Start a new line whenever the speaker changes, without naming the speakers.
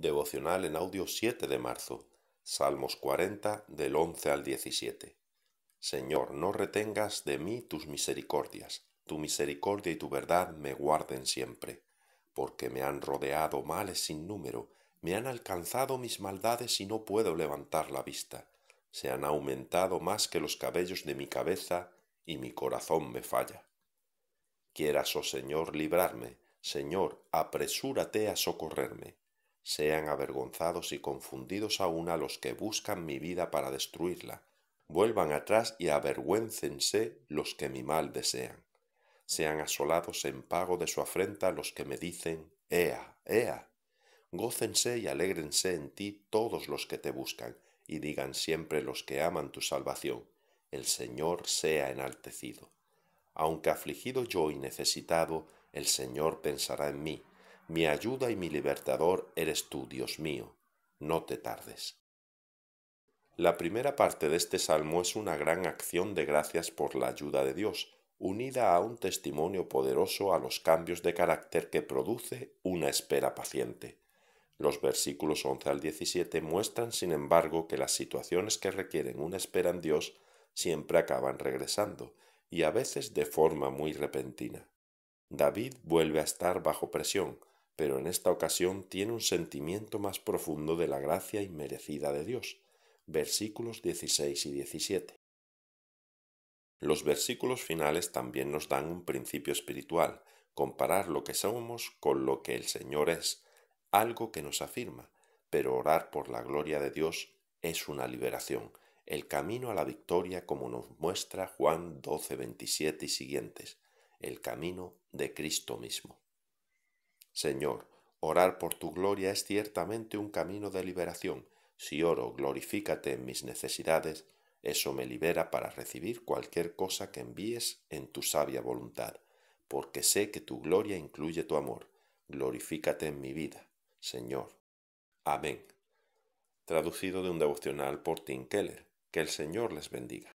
Devocional en audio 7 de marzo, Salmos 40 del 11 al 17. Señor, no retengas de mí tus misericordias, tu misericordia y tu verdad me guarden siempre, porque me han rodeado males sin número, me han alcanzado mis maldades y no puedo levantar la vista, se han aumentado más que los cabellos de mi cabeza y mi corazón me falla. Quieras, oh Señor, librarme, Señor, apresúrate a socorrerme sean avergonzados y confundidos aún a los que buscan mi vida para destruirla. Vuelvan atrás y avergüéncense los que mi mal desean. Sean asolados en pago de su afrenta los que me dicen, Ea, Ea. Gócense y alégrense en ti todos los que te buscan, y digan siempre los que aman tu salvación, El Señor sea enaltecido. Aunque afligido yo y necesitado, el Señor pensará en mí mi ayuda y mi libertador eres tú, Dios mío, no te tardes. La primera parte de este salmo es una gran acción de gracias por la ayuda de Dios, unida a un testimonio poderoso a los cambios de carácter que produce una espera paciente. Los versículos 11 al 17 muestran, sin embargo, que las situaciones que requieren una espera en Dios siempre acaban regresando, y a veces de forma muy repentina. David vuelve a estar bajo presión, pero en esta ocasión tiene un sentimiento más profundo de la gracia inmerecida de Dios. Versículos 16 y 17. Los versículos finales también nos dan un principio espiritual, comparar lo que somos con lo que el Señor es, algo que nos afirma, pero orar por la gloria de Dios es una liberación, el camino a la victoria como nos muestra Juan 12, 27 y siguientes, el camino de Cristo mismo. Señor, orar por tu gloria es ciertamente un camino de liberación. Si oro, glorifícate en mis necesidades, eso me libera para recibir cualquier cosa que envíes en tu sabia voluntad, porque sé que tu gloria incluye tu amor. Glorifícate en mi vida, Señor. Amén. Traducido de un devocional por Tim Keller. Que el Señor les bendiga.